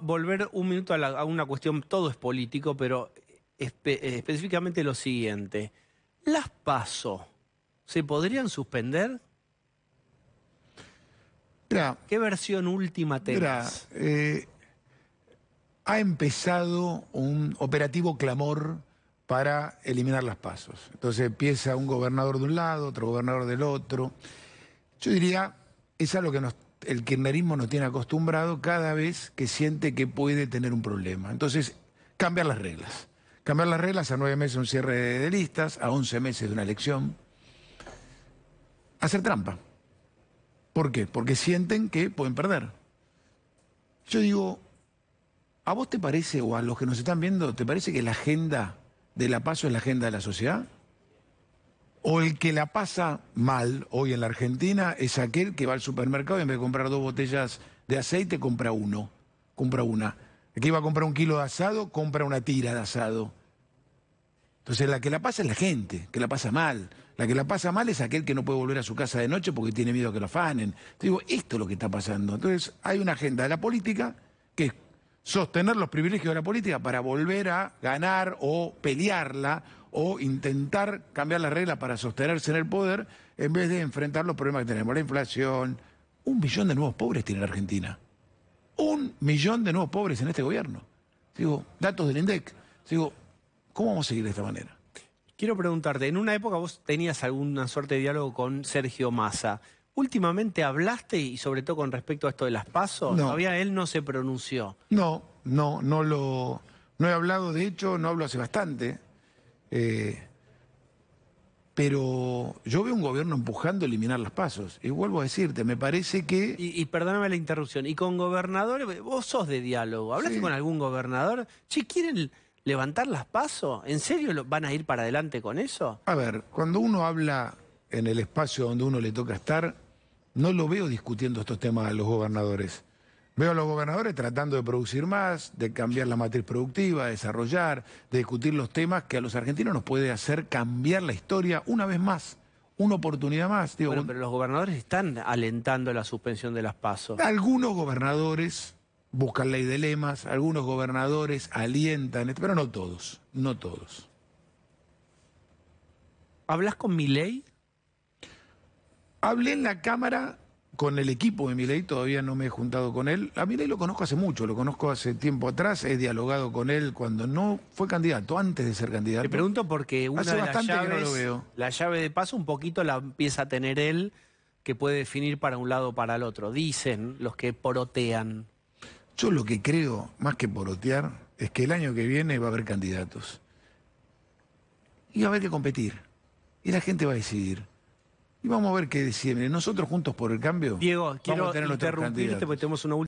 volver un minuto a, una cuestión, todo es político, pero específicamente lo siguiente. ¿Las pasos se podrían suspender? ¿Qué versión última tenés? Eh, ha empezado un operativo clamor para eliminar las pasos. Entonces empieza un gobernador de un lado, otro gobernador del otro. Yo diría, es lo que nos el kirchnerismo nos tiene acostumbrado cada vez que siente que puede tener un problema. Entonces, cambiar las reglas. Cambiar las reglas a nueve meses un cierre de listas, a once meses de una elección. Hacer trampa. ¿Por qué? Porque sienten que pueden perder. Yo digo, ¿a vos te parece, o a los que nos están viendo, te parece que la agenda de la PASO es la agenda de la sociedad? O el que la pasa mal hoy en la Argentina es aquel que va al supermercado y en vez de comprar dos botellas de aceite, compra uno, compra una. El que iba a comprar un kilo de asado, compra una tira de asado. Entonces la que la pasa es la gente, que la pasa mal. La que la pasa mal es aquel que no puede volver a su casa de noche porque tiene miedo a que lo afanen. digo, esto es lo que está pasando. Entonces hay una agenda de la política que es sostener los privilegios de la política para volver a ganar o pelearla o intentar cambiar la regla para sostenerse en el poder en vez de enfrentar los problemas que tenemos, la inflación. Un millón de nuevos pobres tiene la Argentina. Un millón de nuevos pobres en este gobierno. Digo, datos del INDEC. Digo, ¿cómo vamos a seguir de esta manera? Quiero preguntarte, en una época vos tenías alguna suerte de diálogo con Sergio Massa. Últimamente hablaste y sobre todo con respecto a esto de las pasos, no. todavía él no se pronunció. No, no, no lo no he hablado, de hecho, no hablo hace bastante. Eh, pero yo veo un gobierno empujando a eliminar las pasos. Y vuelvo a decirte, me parece que. Y, perdóname la interrupción. Y con gobernadores, vos sos de diálogo. ¿Hablaste con algún gobernador? Si ¿quieren levantar las pasos? ¿En serio van a ir para adelante con eso? A ver, cuando uno habla en el espacio donde uno le toca estar, no lo veo discutiendo estos temas a los gobernadores. Veo a los gobernadores tratando de producir más, de cambiar la matriz productiva, de desarrollar, de discutir los temas que a los argentinos nos puede hacer cambiar la historia una vez más, una oportunidad más. pero los gobernadores están alentando la suspensión de las pasos. Algunos gobernadores buscan ley de lemas, algunos gobernadores alientan, pero no todos, no todos. ¿Hablas con mi ley? Hablé en la Cámara con el equipo de Milei, todavía no me he juntado con él. A Milei lo conozco hace mucho, lo conozco hace tiempo atrás, he dialogado con él cuando no fue candidato, antes de ser candidato. Te pregunto porque una de las que lo veo. la llave de paso un poquito la empieza a tener él, que puede definir para un lado o para el otro, dicen los que porotean. Yo lo que creo, más que porotear, es que el año que viene va a haber candidatos. Y va a haber que competir. Y la gente va a decidir. Y vamos a ver qué deciden. Nosotros juntos por el cambio. Diego, quiero interrumpirte porque tenemos una última.